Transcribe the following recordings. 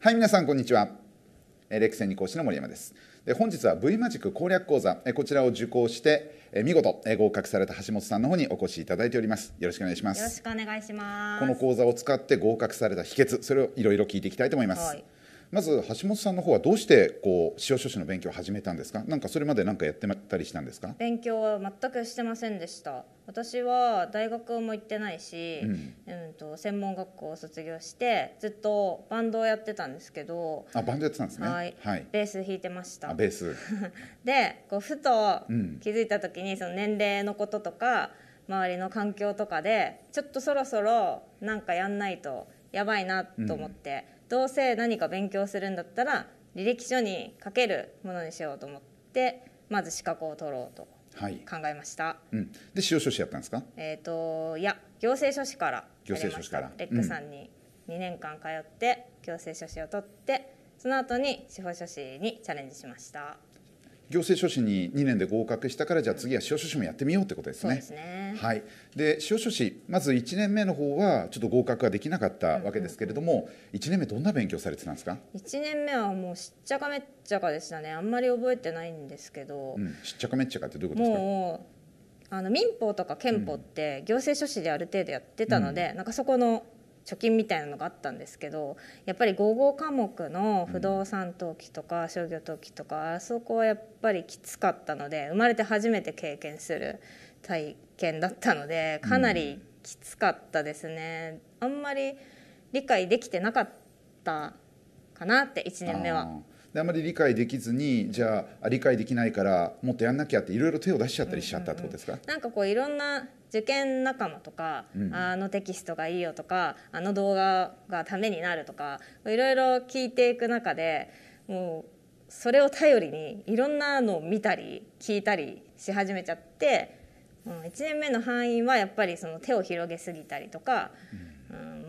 はい、皆さん、こんにちは。レクセン2講師の森山です。で本日は V マジック攻略講座、こちらを受講して、見事合格された橋本さんの方にお越しいただいております。よろしくお願いします。よろしくお願いします。この講座を使って合格された秘訣、それをいろいろ聞いていきたいと思います。はいまず橋本さんの方はどうしてこう司法書士の勉強を始めたんですかなんかそれまで何かやってたりしたんですか勉強は全くしてませんでした私は大学も行ってないし、うん、うんと専門学校を卒業してずっとバンドをやってたんですけどあバンドやってたんですねはい、はい、ベース弾いてましたベース でこうふと気づいた時にその年齢のこととか周りの環境とかでちょっとそろそろなんかやんないとやばいなと思って、うどうせ何か勉強するんだったら履歴書に書けるものにしようと思ってまず資格を取ろうと考えました、はいうん、で司法書士やったんですかえっ、ー、といや行政書士から行政書士からレックさんに2年間通って行政書士を取って、その後に司法書士にチャレンジしました行政書士に2年で合格したからじゃあ次は司法書士もやってみようってことですね。ですねはい、で司法書士まず1年目の方はちょっと合格ができなかったわけですけれども、うんうんうん、1年目どんな勉強されてたんですか1年目はもうしっちゃかめっちゃかでしたねあんまり覚えてないんですけど、うん、しっちゃかめっちゃかってどういうことですかあの民法とか憲法って行政書士である程度やってたので、うん、なんかそこの貯金みたいなのがあったんですけどやっぱり55科目の不動産登記とか商業登記とか、あそこはやっぱりきつかったので生まれて初めて経験する体験だったのでかなりきつかったですね。あんまり理解できてなかったかなって1年目は。あまり理解できずにじゃあ理解できないからもっとやんなきゃっていろいろ手を出しちゃったりしちゃったってことですか、うんうんうん、なんかこういろんな受験仲間とか、うん、あのテキストがいいよとかあの動画がためになるとかいろいろ聞いていく中でもうそれを頼りにいろんなのを見たり聞いたりし始めちゃって、うん、1年目の範囲はやっぱりその手を広げすぎたりとか。うん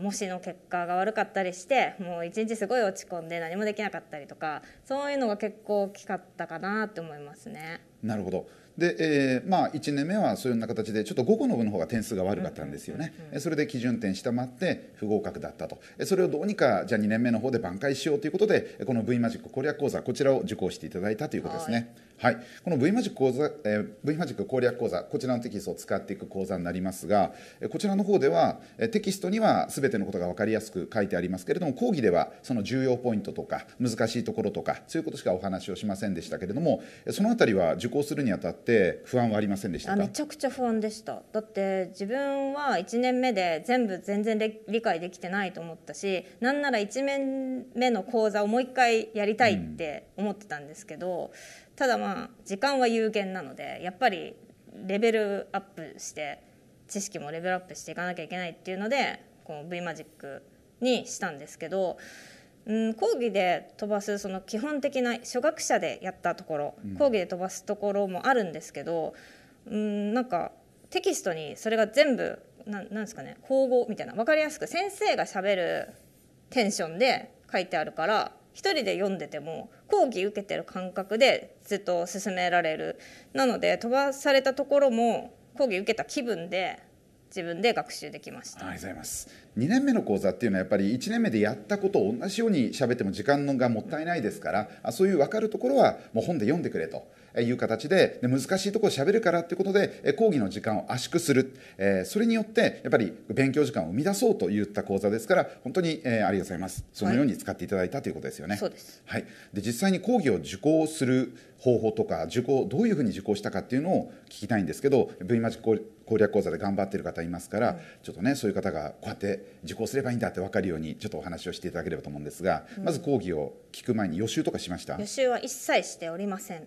模試の結果が悪かったりしてもう一日すごい落ち込んで何もできなかったりとかそういうのが結構大きかったかなって思いますね。なるほどで、えー、まあ1年目はそういうような形でちょっと午後の部の方が点数が悪かったんですよね、それで基準点下回って不合格だったとそれをどうにかじゃあ2年目の方で挽回しようということでこの V マジック攻略講座こちらを受講していただいたということですね。はい、この V マジック講座、えー、V マジック攻略講座こちらのテキストを使っていく講座になりますがこちらの方ではテキストには全てのことが分かりやすく書いてありますけれども講義ではその重要ポイントとか難しいところとかそういうことしかお話をしませんでしたけれどもその辺りは受講するにあたってて不安はありませんでしためちゃくちゃ不安でしただって自分は1年目で全部全然理解できてないと思ったしなんなら1年目の講座をもう一回やりたいって思ってたんですけど、うん、ただまあ時間は有限なのでやっぱりレベルアップして知識もレベルアップしていかなきゃいけないっていうのでこの V マジックにしたんですけどうん、講義で飛ばすその基本的な初学者でやったところ、うん、講義で飛ばすところもあるんですけど、うん、なんかテキストにそれが全部ななんですかね口語みたいな分かりやすく先生がしゃべるテンションで書いてあるから一人で読んでても講義受けてる感覚でずっと進められるなので飛ばされたところも講義受けた気分で自分で学習できました。ありがとうございます2年目の講座っていうのはやっぱり1年目でやったことを同じように喋っても時間がもったいないですからそういう分かるところはもう本で読んでくれという形でで難しいところを喋るからっていうことで講義の時間を圧縮する、えー、それによってやっぱり勉強時間を生み出そうといった講座ですから本当に、えー、ありがとうございますそのように使っていただいたということですよね。はい、はい、で実際に講義を受講する方法とか受講どういうふうに受講したかっていうのを聞きたいんですけど V マジック攻略講座で頑張っている方いますから、うん、ちょっとねそういう方がこうやって受講すればいいんだって分かるようにちょっとお話をしていただければと思うんですが、うん、まず講義を聞く前に予習とかしました予習は一切しておりません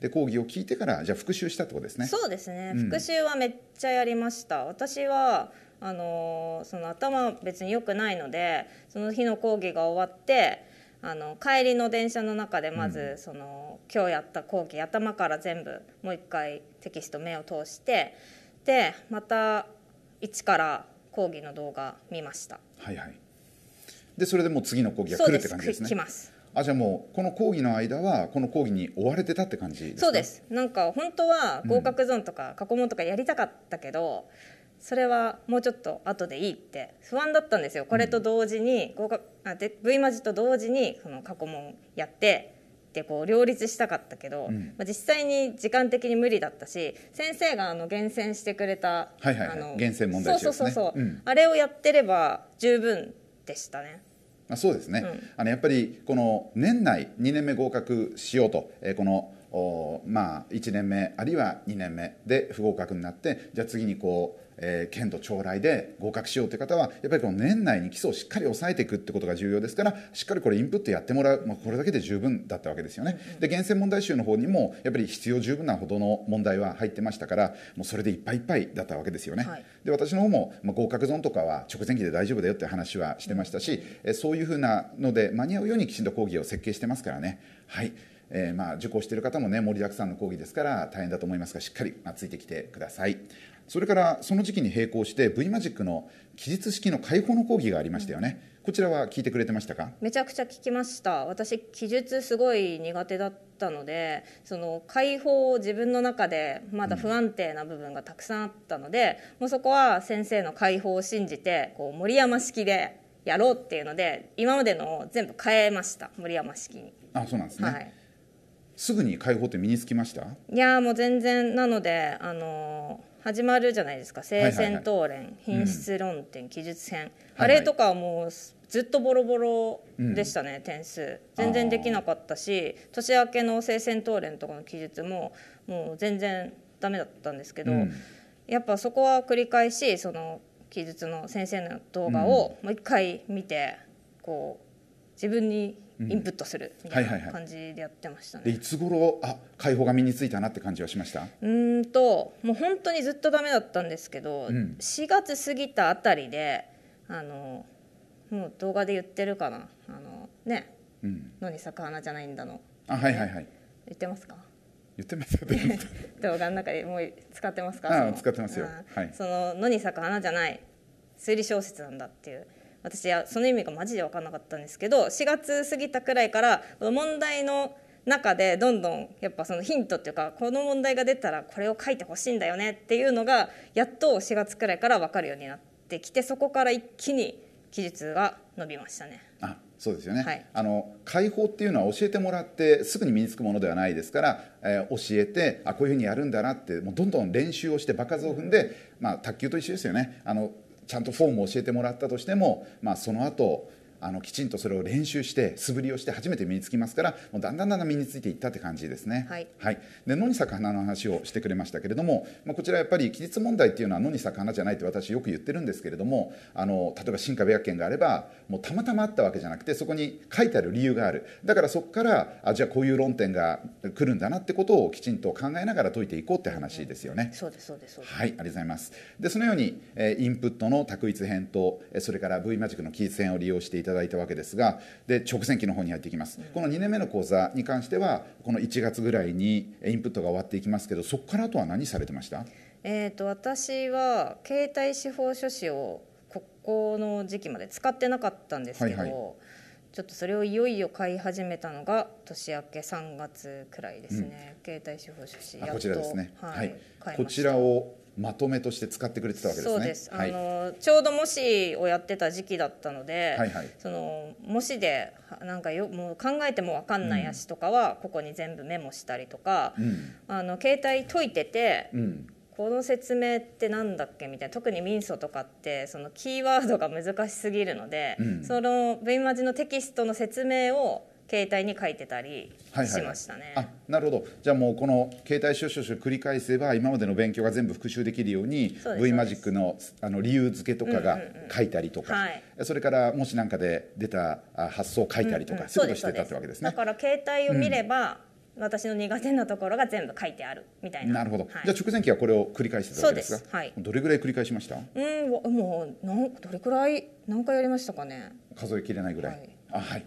で講義を聞いてからじゃあ復習したってことですねそうですね、うん、復習はめっちゃやりました私はあのその頭別に良くないのでその日の講義が終わってあの帰りの電車の中でまず、その、うん、今日やった講義頭から全部もう一回テキスト目を通してでまた一から講義の動画見ましたはいはいでそれでもう次の講義が来るって感じですね来ますあじゃあもうこの講義の間はこの講義に追われてたって感じですかそうですなんか本当は合格ゾーンとか過去問とかやりたかったけど、うん、それはもうちょっと後でいいって不安だったんですよこれと同時に合格、うん、あで V マジと同時にその過去問やってってこう両立したかったけど、うん、まあ、実際に時間的に無理だったし先生があの厳選してくれた、はいはい、あの厳選問題集、ね、そうそうそう、あれをやってれば十分でしたね。あそうですね、うん、あのやっぱりこの年内2年目合格しようと、えー、このおまあ1年目あるいは2年目で不合格になってじゃあ次にこうえー、県と将来で合格しようという方は、やっぱりこの年内に基礎をしっかり押さえていくってことが重要ですから、しっかりこれインプットやってもらう、まあ、これだけで十分だったわけですよね。で、厳選問題集の方にも、やっぱり必要十分なほどの問題は入ってましたから、もうそれでいっぱいいっぱいだったわけですよね。はい、で、私の方も、まあ、合格ゾーンとかは直前期で大丈夫だよって話はしてましたし、えそういうふうなので、間に合うようにきちんと講義を設計してますからね。はい。えー、まあ受講している方もね盛りだくさんの講義ですから大変だと思いますがしっかりついてきてください。それからその時期に並行して V マジックの記述式の解放の講義がありましたよね、うん、こちらは聞いてくれてましたかめちゃくちゃ聞きました私記述すごい苦手だったのでその解放を自分の中でまだ不安定な部分がたくさんあったので、うん、もうそこは先生の解放を信じてこう森山式でやろうっていうので今までのを全部変えました森山式にあそうなんですね、はいすぐに解放って身につきましたいやもう全然なのであのー始まるじゃないですか聖戦討論、品質論点、記述編、あれとかはもうずっとボロボロでしたね、点数全然できなかったし年明けの聖戦討論とかの記述ももう全然ダメだったんですけど、やっぱそこは繰り返しその記述の先生の動画をもう一回見てこう自分にインプットするみたいな感じでやってましたね、はいはいはい、いつ頃あ解放が身についたなって感じはしましたうんともう本当にずっとダメだったんですけど、うん、4月過ぎたあたりであのもう動画で言ってるかなあのね、うん、野に咲く花じゃないんだのあはいはいはい言ってますか言ってます 動画の中でもう使ってますかあ使ってますよ、うん、はい、その野に咲く花じゃない推理小説なんだっていう私はその意味がマジで分かんなかったんですけど4月過ぎたくらいから問題の中でどんどんやっぱそのヒントっていうかこの問題が出たらこれを書いてほしいんだよねっていうのがやっと4月くらいから分かるようになってきてそこから一気に記述が伸びましたね。あそうですよね、はい、あの解放っていうのは教えてもらってすぐに身につくものではないですから、えー、教えてあこういうふうにやるんだなってもうどんどん練習をして場数を踏んで、まあ、卓球と一緒ですよねあのちゃんとフォームを教えてもらったとしても、まあ、その後あのきちんとそれを練習して素振りをして初めて身につきますからもうだんだんだんだん身についていったって感じですね。はい、はい、で野に咲く花の話をしてくれましたけれども、まあ、こちらやっぱり期日問題っていうのは野に咲く花じゃないって私よく言ってるんですけれどもあの例えば新壁薬券があればもうたまたまあったわけじゃなくてそこに書いてある理由があるだからそこからあじゃあこういう論点が来るんだなってことをきちんと考えながら解いていこうって話ですよね。そうですそうですはいありがとうございます。でそのように、えー、インプットの択一編とそれから V マジックの期日編を利用していたただいたわけですが、で直線期の方に入っていきます、うん、この2年目の講座に関しては、この1月ぐらいにインプットが終わっていきますけど、そこからあとは何されてましたえーと、私は携帯司法書士をここの時期まで使ってなかったんですけど、はいはい、ちょっとそれをいよいよ買い始めたのが年明け3月くらいですね、うん、携帯司法書士こちらですね、はい、はい、こちらをまとめとして使ってくれてたわけですね。そうです。あの、ちょうど模試をやってた時期だったので、はいはい、その模試でなんかよもう考えてもわかんない足とかはここに全部メモしたりとか、うん、あの携帯解いてて。うんこの説明ってなんだっけみたいな特に民訴とかってそのキーワードが難しすぎるので、うん、その V マジのテキストの説明を携帯に書いてたりしましたね。はいはいあなるほどじゃあもうこの携帯収集繰り返せば今までの勉強が全部復習できるように V マジックのあの理由付けとかが書いたりとか、うんうんうん、それからもし何かで出た発想を書いたりとか、うんうん、そういうことしてたってわけですね。だから携帯を見れば、うん、私の苦手なところが全部書いてあるみたいな。なるほど。はい、じゃあ直前期はこれを繰り返してたわけですが、すはい、どれぐらい繰り返しました？うん、もうなんどれくらい何回やりましたかね。数えきれないぐらい。はい、あはい。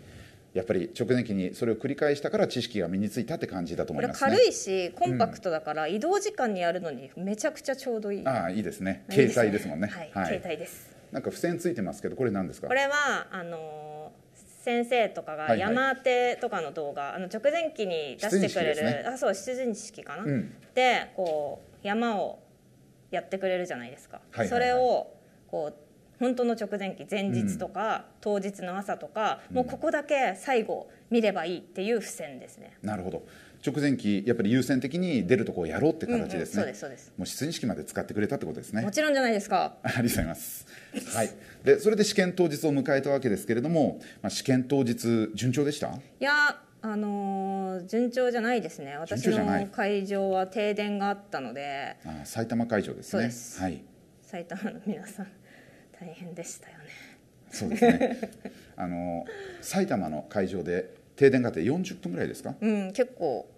やっぱり直前期にそれを繰り返したから知識が身についたって感じだと思います、ね、軽いしコンパクトだから移動時間にやるのにめちゃくちゃちょうどいい、うん、ああいいですね携帯ですもんね、ね、はい、はい、携帯ですなんか付箋ついてますけどこれ何ですかこれはあのー、先生とかが山手とかの動画、はいはい、あの直前期に出してくれる、ね、あそう出陣式かな、うん、でこう山をやってくれるじゃないですか、はいはいはい、それをこう本当の直前期前日とか、当日の朝とか、うん、もうここだけ最後見ればいいっていう付箋ですね。なるほど直前期やっぱり優先的に出るとこをやろうって形ですね、うんうん、そうですそうですもう出演式まで使ってくれたってことですねもちろんじゃないですかありがとうございます、はい、でそれで試験当日を迎えたわけですけれども、まあ、試験当日順調でしたいやあのー、順調じゃないですね私の会場は停電があったのであ埼玉会場ですねはい埼玉の皆さん大変でしたよねそうですね あの埼玉の会場で停電があって40分ぐらいですか、うん、結構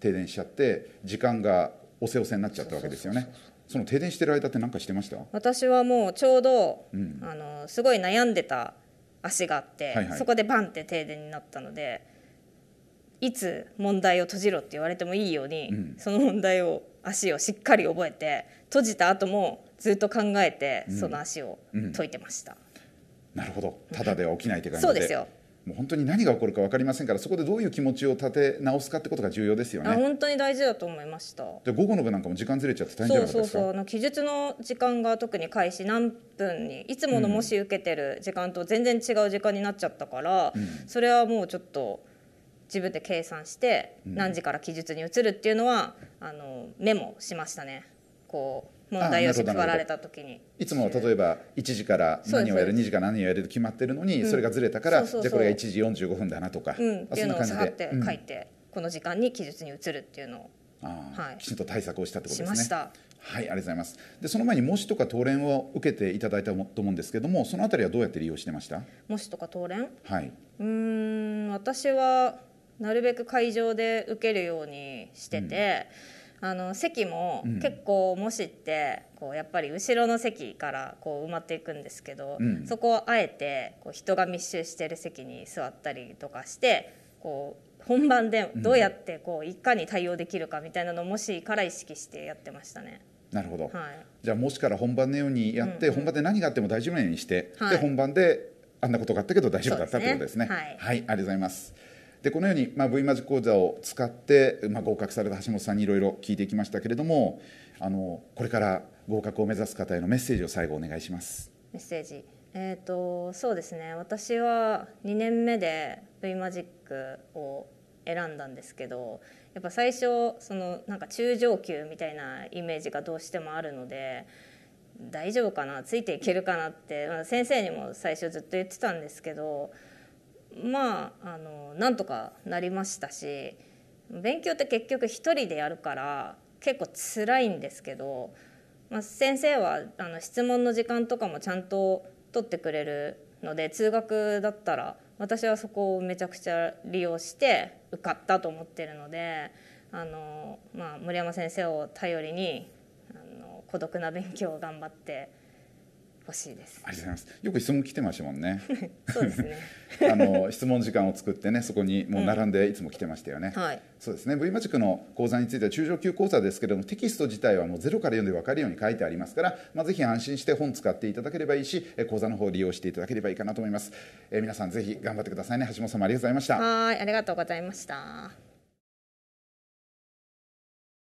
停電しちゃって時間がおせおせになっちゃったわけですよねその停電してる間って何かしてました私はもうちょうど、うん、あのすごい悩んでた足があって、はいはい、そこでバンって停電になったのでいつ問題を閉じろって言われてもいいように、うん、その問題を足をしっかり覚えて閉じた後もずっと考えてその足を解いてました、なるほどただでは起きないという感じでそうですよもう本当に何が起こるか分かりませんからそこでどういう気持ちを立て直すかってことが重要ですよね本当に大事だと思いましたで午後の部なんかも時間ずれちゃって大変じゃないですかそうそうそうあの記述の時間が特に開始何分にいつものもし受けてる時間と全然違う時間になっちゃったから、うん、それはもうちょっと自分で計算して何時から記述に移るっていうのは、うん、あのメモしましたねこう問題用紙配られた時にいつも例えば1時から何をやる2時から何をやると決まってるのに、それがずれたからじゃあこれが1時45分だなとか、うん、っていうのを下がって書いて、この時間に記述に移るっていうのを、はい、きちんと対策をしたってことですね。しましたはい、ありがとうございます。で、その前に模試とか答練を受けていただいたと思うんですけども、そのあたりはどうやって利用してました？模試とか答練？はい。うん、私はなるべく会場で受けるようにしてて。うんあの席も結構もしってこうやっぱり後ろの席からこう埋まっていくんですけど、うん、そこをあえてこう人が密集してる席に座ったりとかしてこう本番でどうやってこういかに対応できるかみたいなのをしから意識してやってましたね。なるほど、はい、じゃあもしから本番のようにやって、本番で何があっても大丈夫なようにして、で本番であんなことがあったけど大丈夫だった、ということですね。はい、はい、ありがとうございます。でこのように、まあ、V マジ講座を使って、まあ、合格された橋本さんにいろいろ聞いていきましたけれどもあのこれから合格を目指す方へのメッセージを最後お願いします。メッセージ、えーと、そうですね私は2年目で V マジックを選んだんですけどやっぱ最初そのなんか中上級みたいなイメージがどうしてもあるので大丈夫かなついていけるかなって、まあ、先生にも最初ずっと言ってたんですけどまああのなんとかなりましたし勉強って結局1人でやるから結構辛いんですけど、まあ、先生はあの質問の時間とかもちゃんと取ってくれるので通学だったら私はそこをめちゃくちゃ利用して受かったと思ってるのであの、まあ、森山先生を頼りにあの孤独な勉強を頑張って欲しいです。ありがとうございます。よく質問来てましたもんね。そうですね。あの質問時間を作ってね、そこにもう並んでいつも来てましたよね。うん、はい。そうですね。V マジックの講座については中上級講座ですけれども、テキスト自体はもうゼロから読んで分かるように書いてありますから、まあぜひ安心して本使っていただければいいし、え講座の方を利用していただければいいかなと思います。え皆さんぜひ頑張ってくださいね。橋本さんもありがとうございました。はい、ありがとうございました。